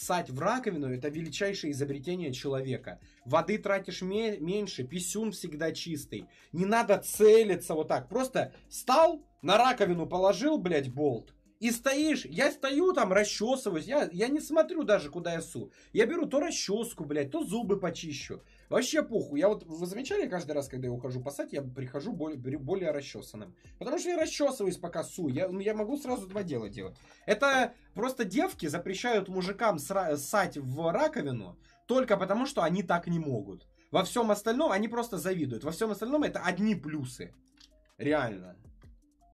Сать в раковину – это величайшее изобретение человека. Воды тратишь ме- меньше, писюн всегда чистый. Не надо целиться вот так. Просто встал, на раковину положил, блядь, болт – и стоишь, я стою там, расчесываюсь, я, я не смотрю даже, куда я су. Я беру то расческу, блядь, то зубы почищу. Вообще похуй. Я вот, вы замечали, каждый раз, когда я ухожу пасать, я прихожу более, более расчесанным. Потому что я расчесываюсь, пока су. Я, ну, я могу сразу два дела делать. Это просто девки запрещают мужикам сра- сать в раковину только потому, что они так не могут. Во всем остальном они просто завидуют. Во всем остальном это одни плюсы. Реально.